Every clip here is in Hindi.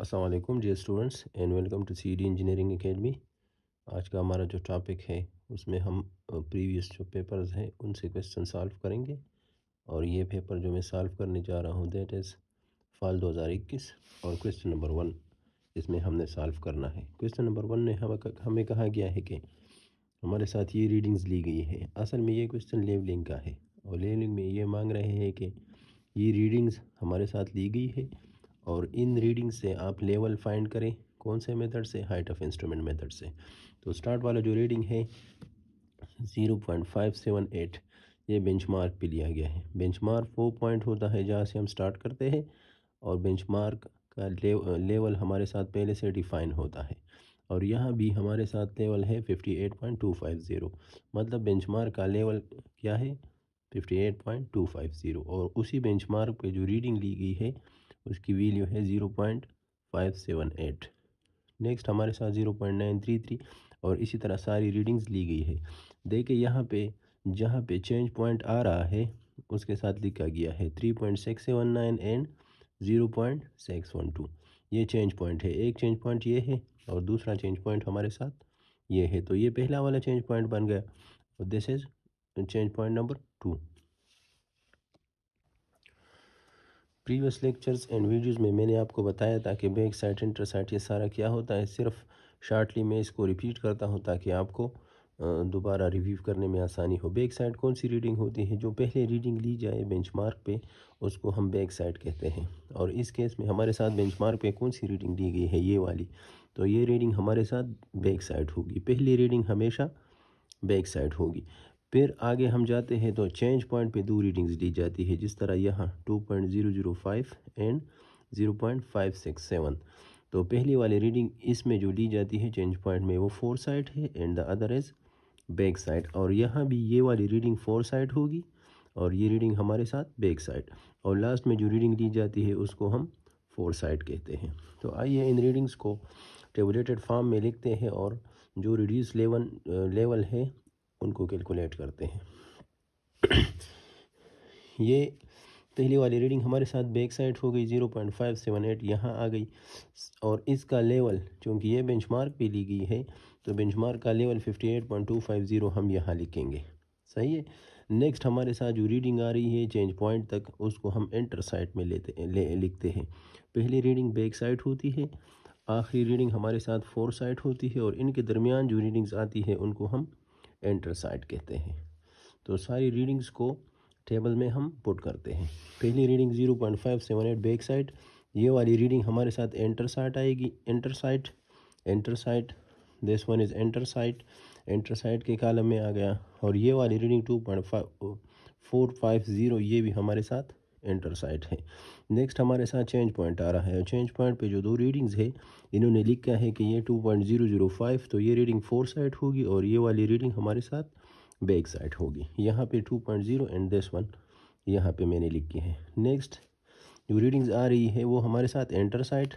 Aslam dear students and welcome to C D engineering academy आज का हमारा जो टॉपिक है उसमें हम प्रीवियस जो पेपर्स हैं उनसे क्वेश्चन सॉल्व करेंगे और ये पेपर जो मैं सॉल्व करने जा रहा हूँ दैट इज़ फाल 2021 और क्वेश्चन नंबर वन इसमें हमने सॉल्व करना है क्वेश्चन नंबर वन में हम हमें कहा गया है कि हमारे साथ ये रीडिंग्स ली गई है असल में ये क्वेश्चन लेवलिंग का है और लेवलिंग में ये मांग रहे हैं कि ये रीडिंग्स हमारे साथ ली गई है और इन रीडिंग से आप लेवल फाइंड करें कौन से मेथड से हाइट ऑफ इंस्ट्रूमेंट मेथड से तो स्टार्ट वाला जो रीडिंग है zero point five seven eight ये बेंचमार्क पे लिया गया है बेंचमार्क वो पॉइंट होता है जहाँ से हम स्टार्ट करते हैं और बेंचमार्क का लेवल हमारे साथ पहले से डिफ़ाइन होता है और यहाँ भी हमारे साथ लेवल है 58.250 मतलब बेंचमार्क का लेवल क्या है 58.250 और उसी बेंचमार्क पे जो रीडिंग ली गई है उसकी वैल्यू है zero point five seven eight next हमारे साथ zero point nine three three और इसी तरह सारी रीडिंग्स ली गई है देखिए यहाँ पे जहाँ पे चेंज पॉइंट आ रहा है उसके साथ लिखा गया है three point six seven nine and zero point six one two ये चेंज पॉइंट है एक चेंज पॉइंट ये है और दूसरा चेंज पॉइंट हमारे साथ ये है तो ये पहला वाला चेंज पॉइंट बन गया और this is change point number two previous lectures and videos में मैंने आपको बताया था कि बैक साइड इंटर साइड ये सारा क्या होता है सिर्फ शार्टली मैं इसको रिपीट करता हूँ ताकि आपको दोबारा रिव्यू करने में आसानी हो बैक साइड कौन सी रीडिंग होती है जो पहले रीडिंग ली जाए बेंचमार्क पे उसको हम बैक साइड कहते हैं और इस केस में हमारे साथ बेंचमार्क पे कौन सी रीडिंग ली गई है ये वाली तो ये रीडिंग हमारे साथ बैक साइड होगी पहली रीडिंग हमेशा बैक साइड होगी फिर आगे हम जाते हैं तो चेंज पॉइंट पे दो रीडिंग्स ली जाती है जिस तरह यहाँ 2.005 एंड 0.567 तो पहली वाली रीडिंग इसमें जो ली जाती है चेंज पॉइंट में वो फोर साइड है and the other is back side और यहाँ भी ये वाली रीडिंग फोर साइड होगी और ये रीडिंग हमारे साथ बैक साइड और लास्ट में जो रीडिंग ली जाती है उसको हम फोर साइड कहते हैं तो आइए इन रीडिंग्स को टेबलेटेड फॉर्म में लिखते हैं और जो रिड्यूस लेवल लेवल है उनको कैलकुलेट करते हैं ये पहली वाली रीडिंग हमारे साथ बैक साइड हो गई zero point five seven eight यहाँ आ गई और इसका लेवल चूँकि ये बेंचमार्क भी ली गई है तो बेंचमार्क का level fifty eight point two five zero हम यहाँ लिखेंगे सही है नेक्स्ट हमारे साथ जो रीडिंग आ रही है चेंज पॉइंट तक उसको हम इंटर साइड में लेते ले, लिखते हैं पहली रीडिंग बैक साइड होती है आखिरी रीडिंग हमारे साथ फोर साइड होती है और इनके दरमियान जो रीडिंग्स आती है उनको हम एंट्रसाइड कहते हैं तो सारी रीडिंग्स को टेबल में हम पुट करते हैं पहली reading zero point five seven eight back side ये वाली रीडिंग हमारे साथ एंटरसाइट आएगी enter sight enter sight this one is enter sight enter sight के कालम में आ गया और ये वाली reading two point five four five zero ये भी हमारे साथ इंटर साइट है नेक्स्ट हमारे साथ चेंज पॉइंट आ रहा है चेंज पॉइंट पे जो दो रीडिंग्स है इन्होंने लिखा है कि ये 2.005 तो ये रीडिंग फोर साइड होगी और ये वाली रीडिंग हमारे साथ बैक साइड होगी यहाँ पे 2.0 एंड दिस वन यहाँ पे मैंने लिखी है नेक्स्ट जो रीडिंग्स आ रही है वो हमारे साथ एंटर साइट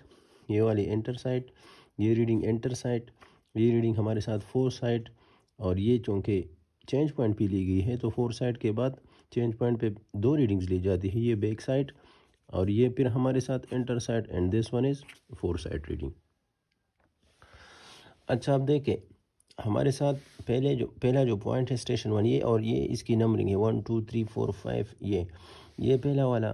ये वाली एंटर साइट ये रीडिंग एंटर साइट ये रीडिंग हमारे साथ फोर साइट और ये चूँकि चेंज पॉइंट पे ली गई है तो फोर साइट के बाद चेंज पॉइंट पे दो रीडिंग्स ली जाती है ये बैक साइड और ये फिर हमारे साथ inter side and this one is fore side reading अच्छा आप देखें हमारे साथ पहले जो पहला जो पॉइंट है स्टेशन वन ये और ये इसकी नंबरिंग है one two three four five ये ये पहला वाला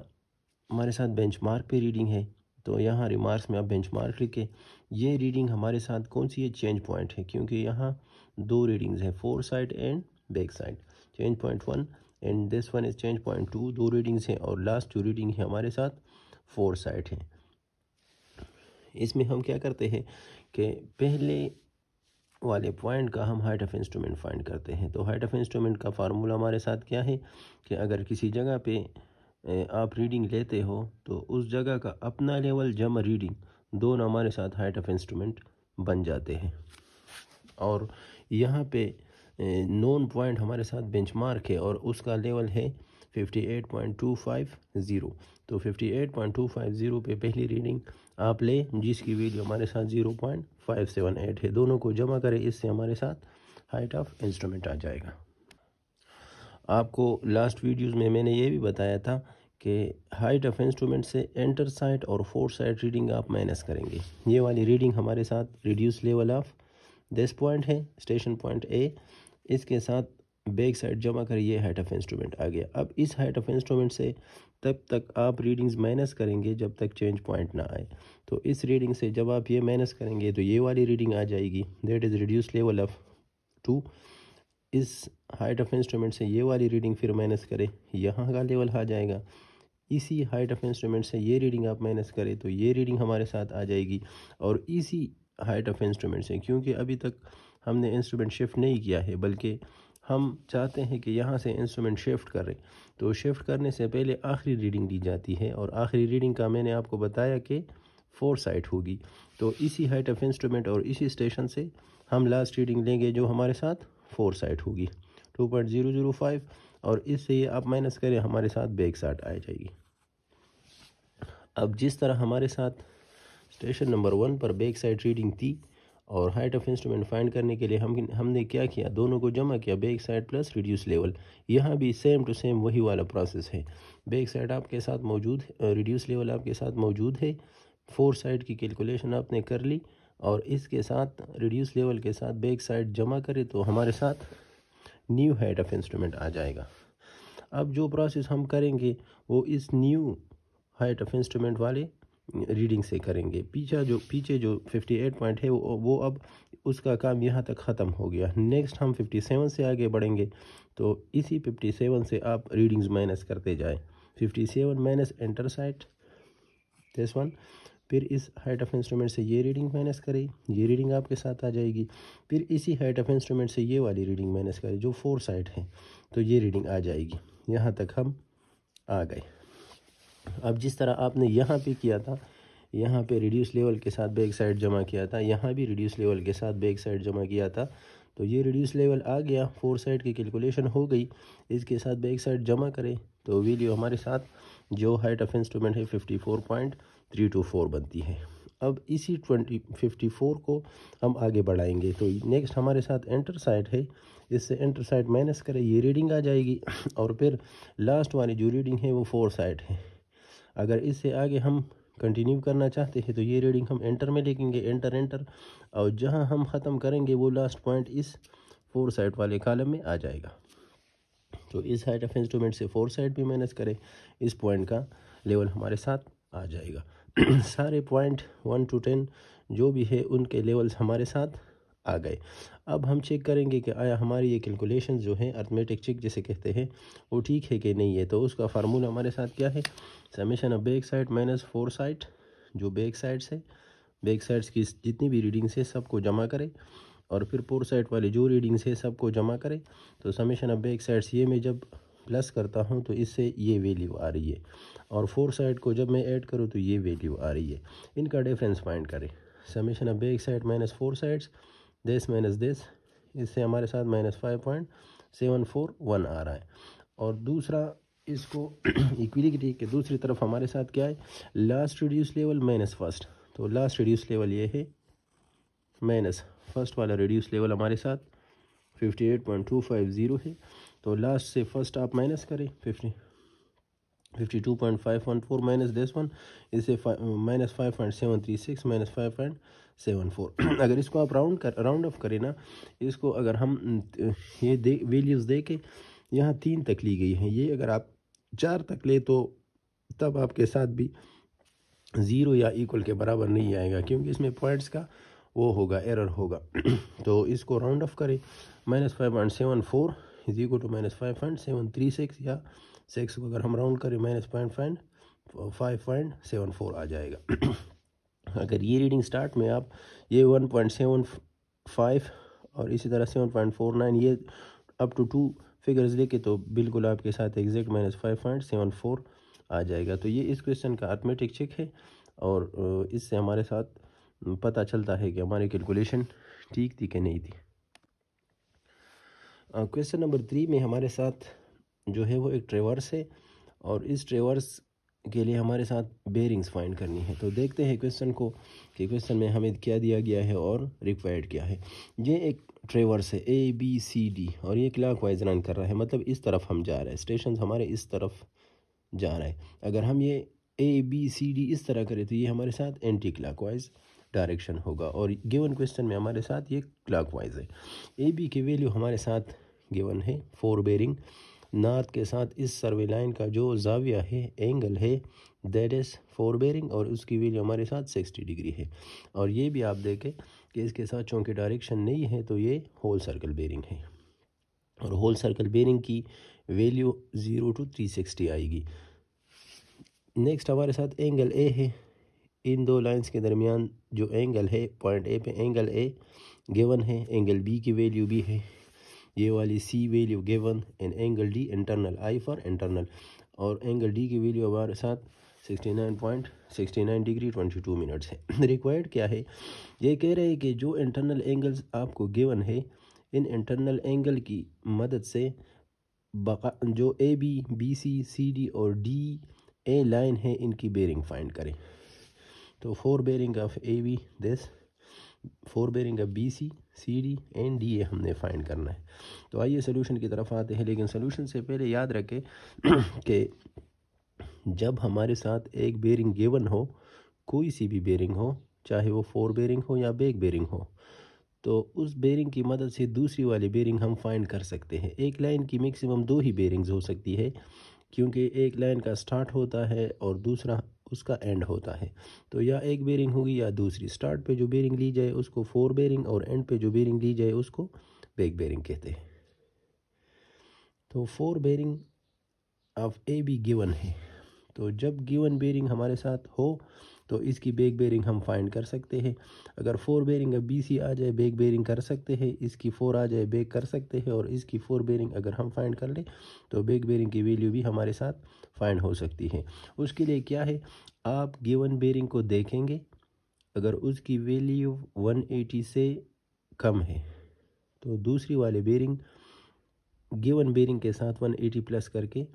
हमारे साथ बेंच मार्क पर रीडिंग है तो यहाँ रिमार्क्स में आप बेंच मार्क लिखे ये रीडिंग हमारे साथ कौन सी है चेंज पॉइंट है क्योंकि यहाँ दो रीडिंग्स हैं fore side and back side change point one and this one is change point two दो रीडिंग्स हैं और लास्ट टू रीडिंग है हमारे साथ फोर साइट हैं इसमें हम क्या करते हैं कि पहले वाले पॉइंट का हम हाइट ऑफ इंस्ट्रूमेंट फाइंड करते हैं तो हाइट ऑफ इंस्ट्रूमेंट का फार्मूला हमारे साथ क्या है कि अगर किसी जगह पे आप रीडिंग लेते हो तो उस जगह का अपना लेवल जमा रीडिंग दोनों हमारे साथ हाइट ऑफ इंस्ट्रूमेंट बन जाते हैं और यहाँ पे नॉन पॉइंट हमारे साथ बेंचमार्क है और उसका लेवल है 58.250 तो 58.250 पे पहली रीडिंग आप ले जिसकी वैल्यू हमारे साथ 0.578 है दोनों को जमा करें इससे हमारे साथ हाइट ऑफ इंस्ट्रूमेंट आ जाएगा आपको लास्ट वीडियोस में मैंने ये भी बताया था कि हाइट ऑफ इंस्ट्रूमेंट से एंटर साइट और फोर साइट रीडिंग आप माइनस करेंगे ये वाली रीडिंग हमारे साथ reduce level of this point है स्टेशन पॉइंट ए इसके साथ बैक साइड जमा कर ये हाइट ऑफ इंस्ट्रूमेंट आ गया अब इस हाइट ऑफ इंस्ट्रूमेंट से तब तक आप रीडिंग्स माइनस करेंगे जब तक चेंज पॉइंट ना आए तो इस रीडिंग से जब आप ये माइनस करेंगे तो ये वाली रीडिंग आ जाएगी that is reduce level of two इस हाइट ऑफ इंस्ट्रूमेंट से ये वाली रीडिंग फिर माइनस करें यहाँ का लेवल आ जाएगा इसी हाइट ऑफ इंस्ट्रूमेंट से ये रीडिंग आप माइनस करें तो ये रीडिंग हमारे साथ आ जाएगी और इसी हाइट ऑफ इंस्ट्रूमेंट से क्योंकि अभी तक हमने इंस्ट्रूमेंट शिफ्ट नहीं किया है बल्कि हम चाहते हैं कि यहाँ से इंस्ट्रूमेंट शिफ्ट करें तो शिफ्ट करने से पहले आखिरी रीडिंग दी जाती है और आखिरी रीडिंग का मैंने आपको बताया कि फोर साइट होगी तो इसी हाइट ऑफ इंस्ट्रूमेंट और इसी स्टेशन से हम लास्ट रीडिंग लेंगे जो हमारे साथ फोर साइट होगी two point zero zero five और इससे ये आप माइनस करें हमारे साथ बैक साइड आ जाएगी अब जिस तरह हमारे साथ स्टेशन नंबर वन पर बैक साइड रीडिंग थी और हाइट ऑफ इंस्ट्रूमेंट फाइंड करने के लिए हम हमने क्या किया दोनों को जमा किया back side plus reduce level यहाँ भी सेम टू सेम वही वाला प्रोसेस है बैक साइड आपके साथ मौजूद रिड्यूस लेवल आपके साथ मौजूद है फोर साइड की कैलकुलेशन आपने कर ली और इसके साथ रिड्यूस लेवल के साथ बैक साइड जमा करें तो हमारे साथ न्यू हाइट ऑफ इंस्ट्रूमेंट आ जाएगा अब जो प्रोसेस हम करेंगे वो इस न्यू हाइट ऑफ इंस्ट्रूमेंट वाले रीडिंग से करेंगे पीछा जो पीछे जो 58 पॉइंट है वो वो अब उसका काम यहाँ तक ख़त्म हो गया नेक्स्ट हम 57 से आगे बढ़ेंगे तो इसी 57 से आप रीडिंग्स माइनस करते जाएं 57 minus enter sight this one फिर इस हाइट ऑफ इंस्ट्रूमेंट से ये रीडिंग माइनस करें ये रीडिंग आपके साथ आ जाएगी फिर इसी हाइट ऑफ इंस्ट्रूमेंट से ये वाली रीडिंग माइनस करें जो फोर साइट है तो ये रीडिंग आ जाएगी यहाँ तक हम आ गए अब जिस तरह आपने यहाँ पे किया था यहाँ पे रिड्यूस लेवल के साथ बैक साइड जमा किया था यहाँ भी रिड्यूस लेवल के साथ बैक साइड जमा किया था तो ये रिड्यूस लेवल आ गया फोर साइड की कैलकुलेशन हो गई इसके साथ बैक साइड जमा करें तो वीडियो हमारे साथ जो हाइट ऑफ इंस्ट्रूमेंट है fifty four point three two four बनती है अब इसी ट्वेंटी फिफ्टी फोर को हम आगे बढ़ाएंगे तो नेक्स्ट हमारे साथ एंटर साइड है इससे एंटर साइड माइनस करें ये रीडिंग आ जाएगी और फिर लास्ट वाली जो रीडिंग है वो फोर साइड है अगर इससे आगे हम कंटिन्यू करना चाहते हैं तो ये रीडिंग हम एंटर में लिखेंगे एंटर एंटर और जहाँ हम ख़त्म करेंगे वो लास्ट पॉइंट इस फोर साइड वाले कालम में आ जाएगा तो इस हाइट ऑफ इंस्ट्रूमेंट से फोर साइड भी माइनस करें इस पॉइंट का लेवल हमारे साथ आ जाएगा सारे पॉइंट वन टू टेन जो भी है उनके लेवल्स हमारे साथ आ गए अब हम चेक करेंगे कि आया हमारी ये कैलकुलेशन जो है अर्थमेटिक चेक जिसे कहते हैं वो ठीक है कि नहीं है तो उसका फार्मूला हमारे साथ क्या है summation of back side minus fore side जो बेक साइड्स है बैक साइड्स की जितनी भी रीडिंग्स है सबको जमा करें और फिर पोर साइड वाली जो रीडिंग्स है सबको जमा करें तो समेशन ऑफ बेक साइड्स ये मैं जब प्लस करता हूँ तो इससे ये वैल्यू आ रही है और फोर साइड को जब मैं ऐड करूँ तो ये वैल्यू आ रही है इनका डिफरेंस फाइंड करें summation of back side minus fore sides this minus this इससे हमारे साथ minus five point seven four one आ रहा है और दूसरा इसको इक्विलिटी के दूसरी तरफ हमारे साथ क्या है last reduce level minus first तो लास्ट रिड्यूस लेवल ये है माइनस फर्स्ट वाला रिड्यूस लेवल हमारे साथ fifty eight point two five zero है तो लास्ट से फर्स्ट आप माइनस करें fifty fifty two point five one four minus दस वन इसे minus five point seven three six minus five point seven four अगर इसको आप राउंड कर राउंड ऑफ करें ना इसको अगर हम ये दे वैल्यूज़ दे के यहाँ तीन तक ली गई हैं ये अगर आप चार तक ले तो तब आपके साथ भी ज़ीरो या इक्वल के बराबर नहीं आएगा क्योंकि इसमें पॉइंट्स का वो होगा एरर होगा तो इसको राउंड ऑफ करें minus five point seven four is equal to minus five point seven three six या सिक्स को अगर हम राउंड करें minus point find five point seven four आ जाएगा अगर ये रीडिंग स्टार्ट में आप ये वन पॉइंट सेवन फाइव और इसी तरह सेवन पॉइंट फोर नाइन ये अप टू टू फिगर्स लेके तो बिल्कुल आपके साथ exact minus five point seven four आ जाएगा तो ये इस क्वेश्चन का आर्थमेटिक चेक है और इससे हमारे साथ पता चलता है कि हमारी कैलकुलेशन ठीक थी कि नहीं थी क्वेश्चन नंबर थ्री में हमारे साथ जो है वो एक ट्रेवर्स है और इस ट्रेवर्स के लिए हमारे साथ बेरिंग्स फाइंड करनी है तो देखते हैं क्वेश्चन को कि क्वेश्चन में हमें क्या दिया गया है और रिक्वायर्ड क्या है ये एक ट्रेवर्स है ए बी सी डी और ये क्लाक वाइज रन कर रहा है मतलब इस तरफ हम जा रहे हैं स्टेशन हमारे इस तरफ जा रहे हैं अगर हम ये ए बी सी डी इस तरह करें तो ये हमारे साथ एंटी क्लाक वाइज डायरेक्शन होगा और गेवन क्वेश्चन में हमारे साथ ये क्लाक वाइज है ए बी की वैल्यू हमारे साथ गेवन है फोर बेरिंग नात के साथ इस सर्वे लाइन का जो जाविया है एंगल है दैट इज़ फोर बेरिंग और उसकी वैल्यू हमारे साथ सिक्सटी डिग्री है और ये भी आप देखें कि इसके साथ चूँकि डायरेक्शन नहीं है तो ये होल सर्कल बेरिंग है और होल सर्कल बेरिंग की value zero two three sixty आएगी नेक्स्ट हमारे साथ एंगल ए है इन दो लाइंस के दरमियान जो एंगल है पॉइंट ए पे एंगल ए गिवन है एंगल बी की वैल्यू भी है ये वाली C value given and angle D internal I for internal और एंगल डी की वैल्यू हमारे साथ 69.69 डिग्री 22 मिनट्स है रिक्वायर्ड क्या है ये कह रहे हैं कि जो इंटरनल एंगल्स आपको गिवन है इन इंटरनल एंगल की मदद से जो A B B C C D और डी ए लाइन है इनकी बेरिंग फाइंड करें तो fore bearing of A B this fore bearing अब B C C D and D A हमने फाइंड करना है तो आइए सोल्यूशन की तरफ आते हैं लेकिन सोल्यूशन से पहले याद रखें कि जब हमारे साथ एक बेरिंग गेवन हो कोई सी भी बेरिंग हो चाहे वो फोर बेरिंग हो या बैक बेरिंग हो तो उस बेरिंग की मदद से दूसरी वाली बेरिंग हम फाइंड कर सकते हैं एक लाइन की मैक्सिमम दो ही बेरिंग्स हो सकती है क्योंकि एक लाइन का स्टार्ट होता है और दूसरा उसका एंड होता है तो या एक बेरिंग होगी या दूसरी स्टार्ट पे जो बेरिंग ली जाए उसको फोर बेरिंग और एंड पे जो बेरिंग ली जाए उसको बैक बेरिंग कहते हैं तो fore bearing of A B given है तो जब गिवन बेरिंग हमारे साथ हो तो इसकी बैक बेरिंग हम फाइंड कर सकते हैं अगर फोर बेरिंग अब बी आ जाए बैक बेरिंग कर सकते हैं इसकी फोर आ जाए बैक कर सकते हैं और इसकी फोर बेरिंग अगर हम फाइंड कर लें तो बैक बेरिंग की वैल्यू भी हमारे साथ फाइंड हो सकती है उसके लिए क्या है आप गिवन बेरिंग को देखेंगे अगर उसकी वैल्यू 180 से कम है तो दूसरी वाले बेरिंग गिवन बेरिंग के साथ 180 प्लस करके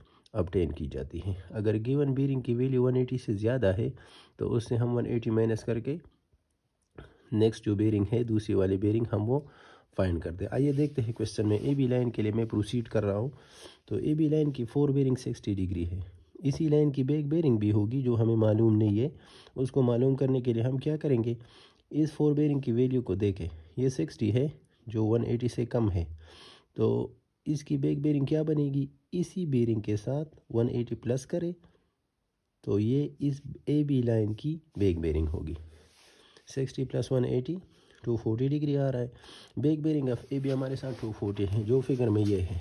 अपटेन की जाती है अगर गिवन बीरिंग की वैल्यू 180 से ज़्यादा है तो उससे हम 180 एटी माइनस करके नेक्स्ट जो बेरिंग है दूसरी वाली बेरिंग हम वो फाइंड करते दें आइए देखते हैं क्वेश्चन में ए बी लाइन के लिए मैं प्रोसीड कर रहा हूँ तो ए बी लाइन की फोर बेरिंग सिक्सटी डिग्री है इसी लाइन की बैक बेरिंग भी होगी जो हमें मालूम नहीं है उसको मालूम करने के लिए हम क्या करेंगे इस फोर बेरिंग की वैल्यू को देखें ये सिक्सटी है जो वन एटी से कम है तो इसकी बैक बेरिंग क्या बनेगी इसी बेरिंग के साथ 180 प्लस करें तो ये इस ए बी लाइन की बेग बेरिंग होगी 60 प्लस 180 240 डिग्री आ रहा है back bearing of A B हमारे साथ 240 है जो फिगर में ये है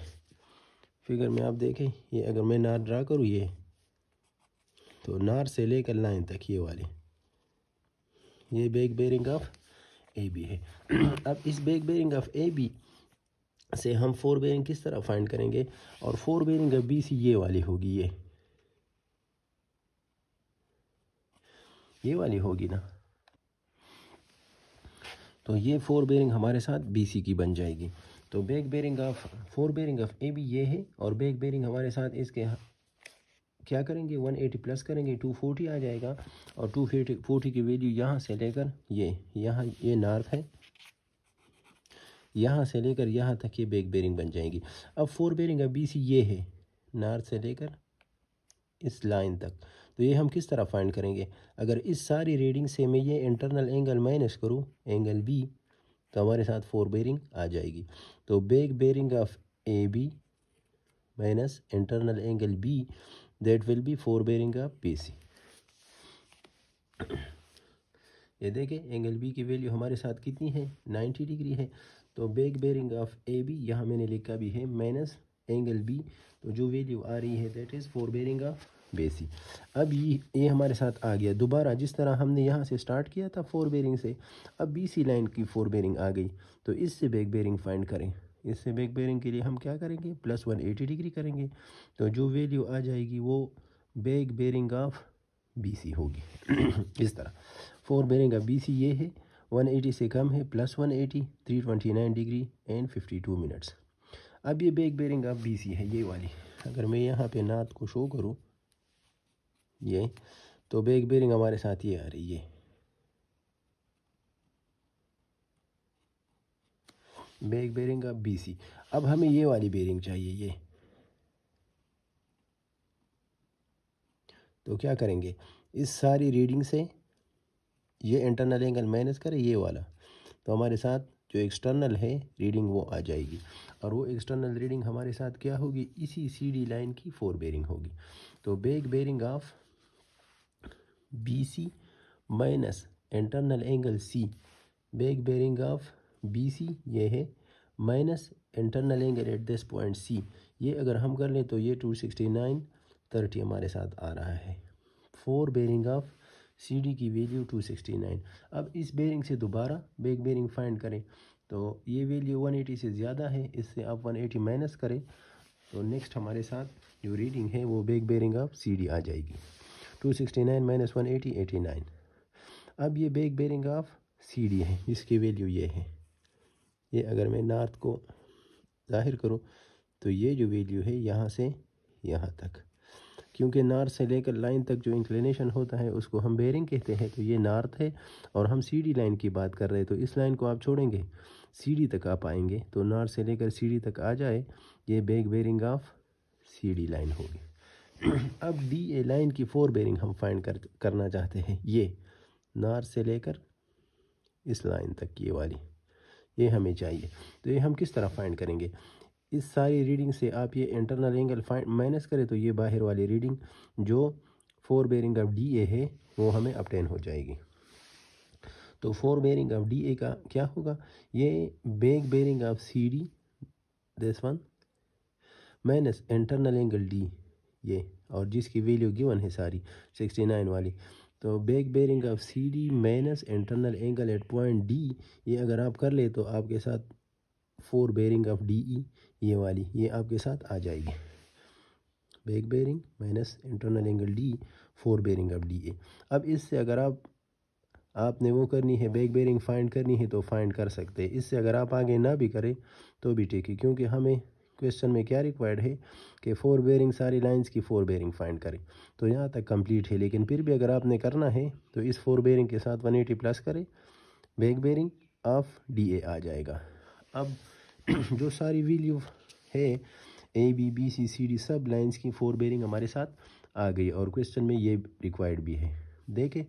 फिगर में आप देखें ये अगर मैं नार ड्रा करूँ ये तो नार से लेकर लाइन तक ये वाली ये back bearing of A B है अब इस back bearing of A B से हम फोर बेयरिंग किस तरह फाइंड करेंगे और फोर बेयरिंग बी सी ये वाली होगी ये ये वाली होगी ना तो ये फोर बेयरिंग हमारे साथ बी सी की बन जाएगी तो back bearing of fore bearing of A भी ये है और बैक बेयरिंग हमारे साथ इसके क्या करेंगे 180 प्लस करेंगे 240 आ जाएगा और 240 की वैल्यू यहाँ से लेकर ये यहाँ ये नॉर्थ है यहाँ से लेकर यहाँ तक ये बैक बेरिंग बन जाएंगी अब फोर बेरिंग अब बी सी ये है नार्थ से लेकर इस लाइन तक तो ये हम किस तरह फाइंड करेंगे अगर इस सारी रीडिंग से मैं ये इंटरनल एंगल माइनस करूँ एंगल बी तो हमारे साथ फोर बेरिंग आ जाएगी तो back bearing of A B minus internal angle B that will be fore bearing of B C ये देखें एंगल बी की वैल्यू हमारे साथ कितनी है नाइन्टी डिग्री है तो back bearing of A B यहाँ मैंने लिखा भी है माइनस एंगल बी तो जो वैल्यू आ रही है that is fore bearing of B C अब ये ये हमारे साथ आ गया दोबारा जिस तरह हमने यहाँ से स्टार्ट किया था फोर बेरिंग से अब बी सी लाइन की फोर बेरिंग आ गई तो इससे बेग बेरिंग फाइंड करें इससे बेग बेरिंग के लिए हम क्या करेंगे प्लस वन एटी डिग्री करेंगे तो जो वैल्यू आ जाएगी वो back bearing of B C होगी इस तरह fore bearing of B C ये है 180 से कम है plus 180 nine degree and 52 minutes अब ये बेग बेरिंग अब बी है ये वाली अगर मैं यहाँ पे नात को शो करूँ ये तो बेग बेरिंग हमारे साथ ये आ रही है बेग बेरिंग अब बी अब हमें ये वाली बेरिंग चाहिए ये तो क्या करेंगे इस सारी रीडिंग से ये इंटरनल एंगल माइनस करें ये वाला तो हमारे साथ जो एक्सटर्नल है रीडिंग वो आ जाएगी और वो एक्सटर्नल रीडिंग हमारे साथ क्या होगी इसी सीडी लाइन की फोर बेरिंग होगी तो back bearing of B C minus internal angle C back bearing of B C ये है minus internal angle at this point C ये अगर हम कर लें तो ये टू सिक्सटी नाइन थर्टी हमारे साथ आ रहा है fore bearing of C D की वैल्यू 269 अब इस बेरिंग से दोबारा बैक बेरिंग फाइंड करें तो ये वैल्यू 180 से ज़्यादा है इससे आप 180 माइनस करें तो नेक्स्ट हमारे साथ जो रीडिंग है वो back bearing of C D आ जाएगी 269 माइनस एटी नाइन अब ये back bearing of C D है इसकी वैल्यू ये है ये अगर मैं नार्थ को जाहिर करूँ तो ये जो वैल्यू है यहाँ से यहाँ तक क्योंकि नार से लेकर लाइन तक जो इंक्लिनेशन होता है उसको हम बेरिंग कहते हैं तो ये नार्थ है और हम सीढ़ी लाइन की बात कर रहे हैं तो इस लाइन को आप छोड़ेंगे सीढ़ी तक आप आएंगे तो नार से लेकर सीढ़ी तक आ जाए ये back bearing of CD line होगी अब डी ए लाइन की फोर बेरिंग हम फाइंड कर करना चाहते हैं ये नार से लेकर इस लाइन तक ये वाली ये हमें चाहिए तो ये हम किस तरह फाइंड करेंगे इस सारी रीडिंग से आप ये इंटरनल एंगल फाइंड माइनस करें तो ये बाहर वाली रीडिंग जो fore bearing of D A है वो हमें अपटेन हो जाएगी तो fore bearing of D A का क्या होगा ये back bearing of C D this one minus internal angle D ये और जिसकी वैल्यू गिवन है सारी सिक्सटी नाइन वाली तो back bearing of C D minus internal angle at point D ये अगर आप कर ले तो आपके साथ fore bearing of D E ये वाली ये आपके साथ आ जाएगी back bearing minus internal angle D fore bearing of D A अब इससे अगर आप आपने वो करनी है बैक बेयरिंग फाइंड करनी है तो फाइंड कर सकते हैं इससे अगर आप आगे ना भी करें तो भी ठीक है क्योंकि हमें क्वेश्चन में क्या रिक्वायर्ड है कि फोर बेयरिंग सारी लाइंस की फोर बेरिंग फाइंड करें तो यहाँ तक कंप्लीट है लेकिन फिर भी अगर आपने करना है तो इस फोर बेयरिंग के साथ 180 प्लस करें back bearing of D A आ जाएगा अब जो सारी वैल्यू है A B B C C D सब लाइंस की फोर बेरिंग हमारे साथ आ गई और क्वेश्चन में ये रिक्वायर्ड भी है देखें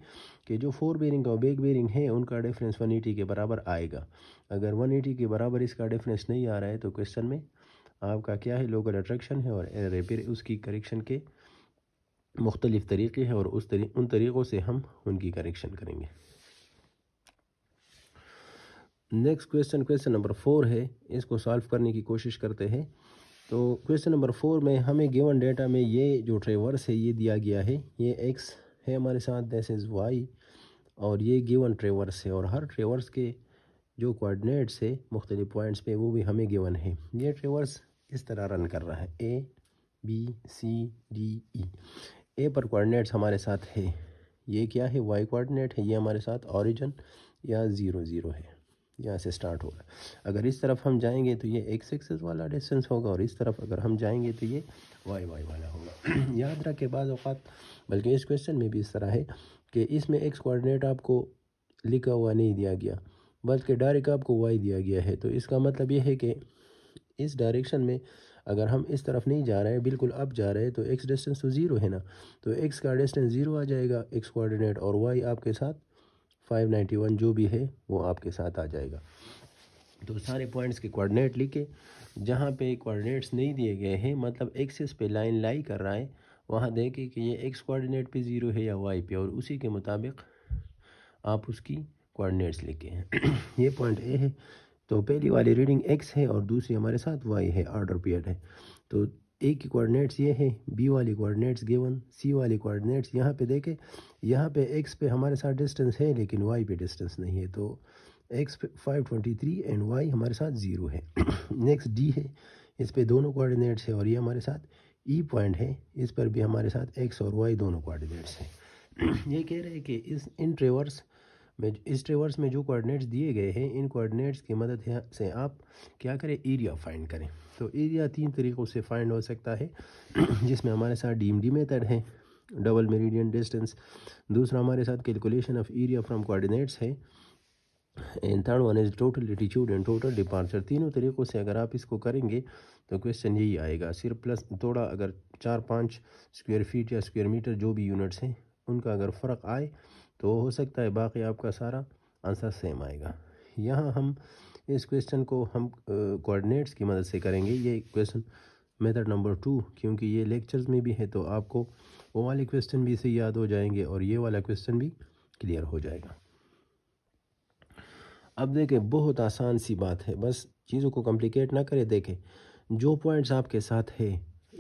कि जो फोर बेरिंग और बेग बेरिंग है उनका डिफरेंस 180 के बराबर आएगा अगर 180 के बराबर इसका डिफरेंस नहीं आ रहा है तो क्वेश्चन में आपका क्या है लोकल अट्रैक्शन है और रेपेर उसकी करेक्शन के मुख्तलिफ़ तरीक़े हैं और उस तरी उन तरीक़ों से हम उनकी करेक्शन करेंगे next question question number four है इसको सॉल्व करने की कोशिश करते हैं तो क्वेश्चन नंबर फोर में हमें गिवन डेटा में ये जो ट्रेवर्स है ये दिया गया है ये एक्स है हमारे साथ दिस इज़ वाई और ये गिवन ट्रेवर्स है और हर ट्रेवर्स के जो कोऑर्डिनेट्स है मुख्तलि पॉइंट्स पे वो भी हमें गिवन है ये ट्रेवर्स इस तरह रन कर रहा है A B C D E ए पर कोऑर्डिनेट्स हमारे साथ है ये क्या है वाई कोऑर्डिनेट है ये हमारे साथ ऑरिजन या ज़ीरो ज़ीरो है यहाँ से स्टार्ट हो रहा है अगर इस तरफ हम जाएंगे तो ये एक्स एक्सेस वाला डिस्टेंस होगा और इस तरफ अगर हम जाएंगे तो ये वाई वाई वाला होगा याद रखे बाद अवत बल्कि इस क्वेश्चन में भी इस तरह है कि इसमें एक्स कोऑर्डिनेट आपको लिखा हुआ नहीं दिया गया बल्कि डायरेक्ट आपको वाई दिया गया है तो इसका मतलब ये है कि इस डायरेक्शन में अगर हम इस तरफ नहीं जा रहे हैं बिल्कुल अब जा रहे हैं तो एक्स डिस्टेंस तो ज़ीरो है ना तो एक्स का डिस्टेंस ज़ीरो आ जाएगा एक्स कोऑर्डिनेट और वाई आपके साथ फाइव नाइन्टी वन जो भी है वो आपके साथ आ जाएगा तो सारे पॉइंट्स के कोऑर्डिनेट लिखे जहाँ पे कोऑर्डिनेट्स नहीं दिए गए हैं मतलब एक्सेस पे लाइन लाई कर रहा है वहाँ देखें कि ये एक्स कोऑर्डिनेट पे ज़ीरो है या वाई पे और उसी के मुताबिक आप उसकी कोऑर्डिनेट्स लिखें ये पॉइंट ए है तो पहली वाली रीडिंग एक्स है और दूसरी हमारे साथ वाई है ऑर्डर पीरियड है तो ए की कोऑर्डिनेट्स ये हैं बी वाली कोऑर्डिनेट्स गिवन सी वाली कोऑर्डिनेट्स यहाँ पे देखें यहाँ पे एक्स पे हमारे साथ डिस्टेंस है लेकिन वाई पे डिस्टेंस नहीं है तो एक्स पे five twenty three and Y हमारे साथ ज़ीरो है नेक्स्ट डी है इस पर दोनों कोऑर्डिनेट्स है और ये हमारे साथ ई e पॉइंट है इस पर भी हमारे साथ एक्स और वाई दोनों कोऑर्डिनेट्स हैं ये कह रहे हैं कि इस इन ट्रेवर्स में इस ट्रेवर्स में जो कोऑर्डिनेट्स दिए गए हैं इन कोऑर्डिनेट्स की मदद से आप क्या करें एरिया फाइंड करें तो एरिया तीन तरीक़ों से फाइंड हो सकता है जिसमें हमारे साथ डी मेथड है डबल मेरीडियन डिस्टेंस दूसरा हमारे साथ calculation of area from coordinates है and third one is total attitude and total departure तीनों तरीक़ों से अगर आप इसको करेंगे तो क्वेश्चन यही आएगा सिर्फ प्लस थोड़ा अगर चार पाँच स्क्वायर फीट या स्क्वायर मीटर जो भी यूनिट्स हैं उनका अगर फ़र्क आए तो हो सकता है बाकी आपका सारा आंसर सेम आएगा यहाँ हम इस क्वेश्चन को हम कोऑर्डिनेट्स की मदद से करेंगे ये क्वेश्चन मेथड नंबर टू क्योंकि ये लेक्चर्स में भी है तो आपको वो वाले क्वेश्चन भी से याद हो जाएंगे और ये वाला क्वेश्चन भी क्लियर हो जाएगा अब देखें बहुत आसान सी बात है बस चीज़ों को कॉम्प्लिकेट ना करें देखें जो पॉइंट्स आपके साथ है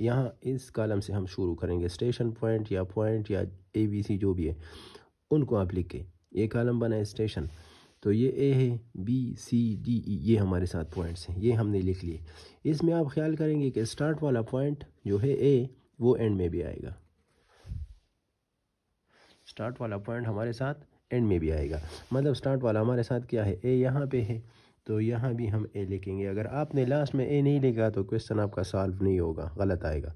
यहाँ इस कॉलम से हम शुरू करेंगे स्टेशन पॉइंट या पॉइंट या ए बी सी जो भी है उनको आप लिख के ए आलम बनाए स्टेशन तो ये ए है बी सी डी ई ये हमारे साथ पॉइंट्स हैं ये हमने लिख लिए इसमें आप ख्याल करेंगे कि स्टार्ट वाला पॉइंट जो है ए वो एंड में भी आएगा स्टार्ट वाला पॉइंट हमारे साथ एंड में भी आएगा मतलब स्टार्ट वाला हमारे साथ क्या है ए यहाँ पे है तो यहाँ भी हम ए लिखेंगे अगर आपने लास्ट में ए नहीं लिखा तो क्वेश्चन आपका सॉल्व नहीं होगा गलत आएगा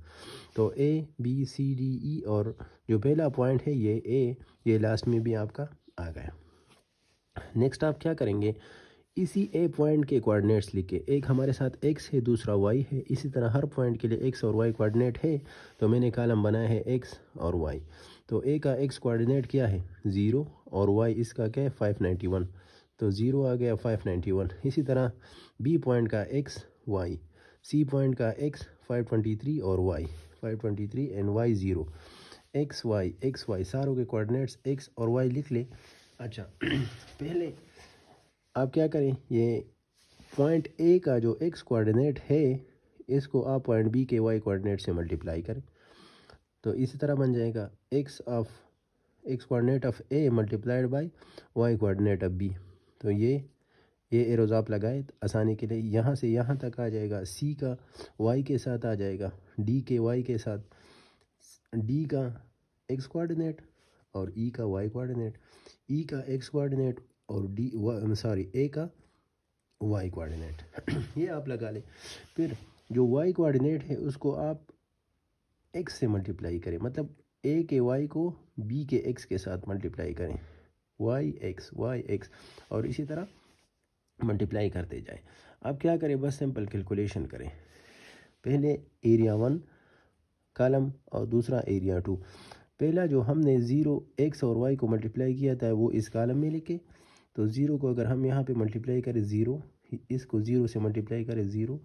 तो A B C D E और जो पहला पॉइंट है ये ए ये लास्ट में भी आपका आ गया नेक्स्ट आप क्या करेंगे इसी ए पॉइंट के कोऑर्डिनेट्स लिखे एक हमारे साथ एक्स है दूसरा वाई है इसी तरह हर पॉइंट के लिए एक्स और वाई कोऑर्डिनेट है तो मैंने कॉलम बनाया है एक्स और वाई तो ए का एक्स कोऑर्डिनेट क्या है ज़ीरो और वाई इसका क्या है फाइव नाइन्टी वन तो ज़ीरो आ गया फाइव नाइन्टी वन इसी तरह बी पॉइंट का एक्स वाई सी पॉइंट का एक्स फाइव ट्वेंटी थ्री और Y five twenty three and Y zero X Y X Y सारों के कोऑर्डिनेट्स एक्स और वाई लिख लें अच्छा पहले आप क्या करें ये पॉइंट ए का जो एक्स कोऑर्डिनेट है इसको आप पॉइंट बी के वाई कोऑर्डिनेट से मल्टीप्लाई करें तो इसी तरह बन जाएगा X of X coordinate of A multiplied by Y coordinate of B तो ये ए एरोज़ाप लगाए तो आसानी के लिए यहाँ से यहाँ तक आ जाएगा सी का वाई के साथ आ जाएगा डी के वाई के साथ डी का एक्स कोऑर्डिनेट और ई e का वाई कोऑर्डिनेट ई e का एक्स कोऑर्डिनेट और डी सॉरी ए का वाई कोऑर्डिनेट ये आप लगा लें फिर जो वाई कोऑर्डिनेट है उसको आप एक्स से मल्टीप्लाई करें मतलब ए के वाई को बी के एक्स के साथ मल्टीप्लाई करें वाई एक्स वाई एक्स और इसी तरह मल्टीप्लाई करते जाए अब क्या करें बस सिंपल कैलकुलेशन करें पहले एरिया वन कॉलम और दूसरा एरिया टू पहला जो हमने ज़ीरो एक्स और वाई को मल्टीप्लाई किया था वो इस कॉलम में लिखे तो ज़ीरो को अगर हम यहाँ पे मल्टीप्लाई करें ज़ीरो इसको ज़ीरो से मल्टीप्लाई करें ज़ीरो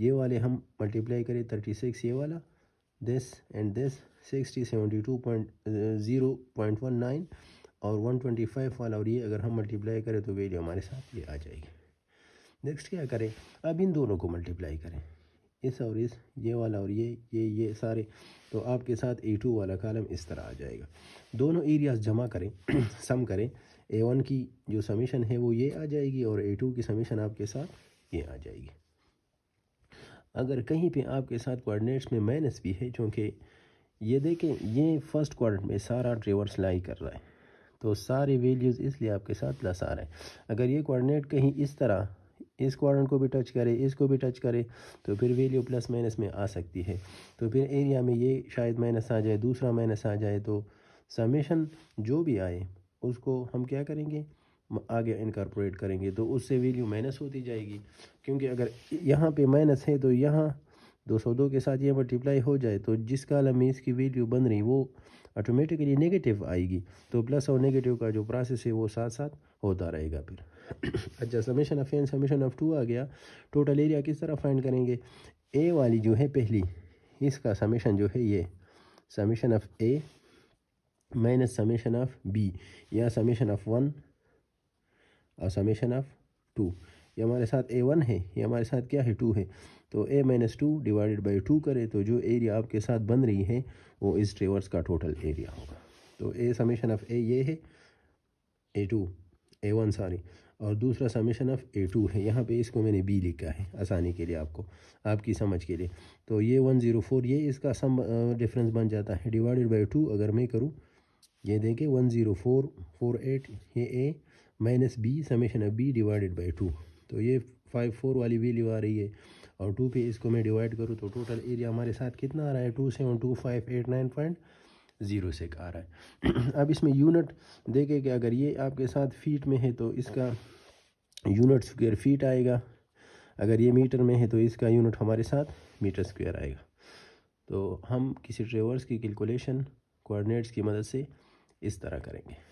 ये वाले हम मल्टीप्लाई करें थर्टी सिक्स ये वाला this and this sixty seventy two point zero point one nine और 125 वाला और ये अगर हम मल्टीप्लाई करें तो वैल्यू हमारे साथ ये आ जाएगी नेक्स्ट क्या करें अब इन दोनों को मल्टीप्लाई करें इस और इस ये वाला और ये ये ये सारे तो आपके साथ ए टू वाला कॉलम इस तरह आ जाएगा दोनों एरियाज जमा करें सम करें ए वन की जो समीशन है वो ये आ जाएगी और ए टू की समीशन आपके साथ ये आ जाएगी अगर कहीं पे आपके साथ कोऑर्डिनेट्स में माइनस भी है क्योंकि ये देखें ये फर्स्ट क्वार्टर में सारा ट्रेवर्स लाई कर रहा है तो सारे वैल्यूज़ इसलिए आपके साथ प्लस आ रहे हैं अगर ये कोऑर्डिनेट कहीं इस तरह इस क्वाड्रेंट को भी टच करे इसको भी टच करे तो फिर वैल्यू प्लस माइनस में आ सकती है तो फिर एरिया में ये शायद माइनस आ जाए दूसरा माइनस आ जाए तो समेशन जो भी आए उसको हम क्या करेंगे आगे इनकारपोरेट करेंगे तो उससे वैल्यू माइनस होती जाएगी क्योंकि अगर यहाँ पे माइनस है तो यहाँ दो सौ दो के साथ ये मल्टीप्लाई हो जाए तो जिस कालम में इसकी वैल्यू बन रही वो ऑटोमेटिकली नेगेटिव आएगी तो प्लस और नेगेटिव का जो प्रोसेस है वो साथ साथ होता रहेगा फिर अच्छा summation of N summation of two आ गया टोटल एरिया किस तरह फाइंड करेंगे ए वाली जो है पहली इसका समीशन जो है ये summation of A minus summation of B या समीशन ऑफ वन और समीशन ऑफ टू ये हमारे साथ ए वन है ये हमारे साथ क्या है टू है तो A minus two divided by two करें तो जो एरिया आपके साथ बन रही है वो इस ट्रेवर्स का टोटल एरिया होगा तो ए समेशन ऑफ ए ये है A two A one sorry और दूसरा समेशन ऑफ ए टू है यहाँ पे इसको मैंने बी लिखा है आसानी के लिए आपको आपकी समझ के लिए तो ये वन ज़ीरो फोर ये इसका सम डिफरेंस बन जाता है डिवाइडेड बाई टू अगर मैं करूँ ये देखें one zero four four eight ये A minus B summation of B divided by two तो ये फाइव फोर वाली वैल्यू आ रही है और टू पे इसको मैं डिवाइड करूँ तो टोटल एरिया हमारे साथ कितना आ रहा है two seven two five eight nine point zero six आ रहा है अब इसमें यूनिट देखें कि अगर ये आपके साथ फीट में है तो इसका यूनिट स्क्वायर फीट आएगा अगर ये मीटर में है तो इसका यूनिट हमारे साथ मीटर स्क्वेयर आएगा तो हम किसी ट्रेवर्स की कैलकुलेशन कोऑर्डिनेट्स की मदद से इस तरह करेंगे